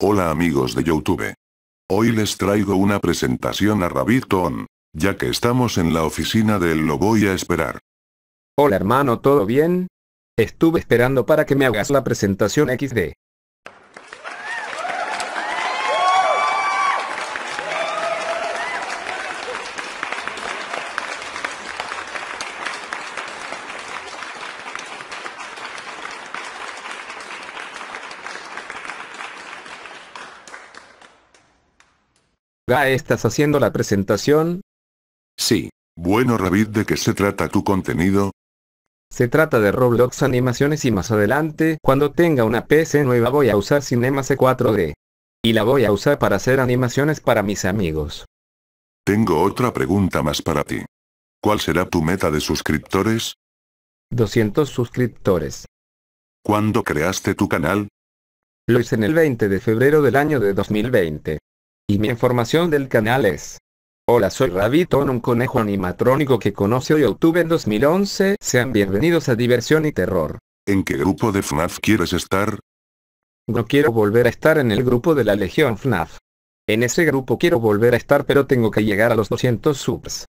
Hola amigos de Youtube. Hoy les traigo una presentación a Rabbit Ya que estamos en la oficina de él lo voy a esperar. Hola hermano, ¿todo bien? Estuve esperando para que me hagas la presentación XD. ¿Ya ¿estás haciendo la presentación? Sí. Bueno Rabbit, ¿de qué se trata tu contenido? Se trata de Roblox animaciones y más adelante, cuando tenga una PC nueva voy a usar Cinema C4D. Y la voy a usar para hacer animaciones para mis amigos. Tengo otra pregunta más para ti. ¿Cuál será tu meta de suscriptores? 200 suscriptores. ¿Cuándo creaste tu canal? Lo hice en el 20 de febrero del año de 2020. Y mi información del canal es... Hola soy Rabitón, un conejo animatrónico que conoció YouTube en 2011. Sean bienvenidos a Diversión y Terror. ¿En qué grupo de FNAF quieres estar? No quiero volver a estar en el grupo de la Legión FNAF. En ese grupo quiero volver a estar pero tengo que llegar a los 200 subs.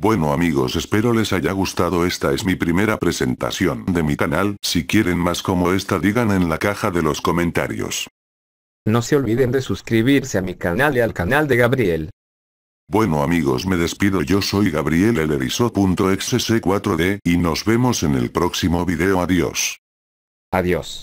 Bueno amigos espero les haya gustado esta es mi primera presentación de mi canal, si quieren más como esta digan en la caja de los comentarios. No se olviden de suscribirse a mi canal y al canal de Gabriel. Bueno amigos me despido yo soy Gabriel erizoxc 4 d y nos vemos en el próximo video adiós. Adiós.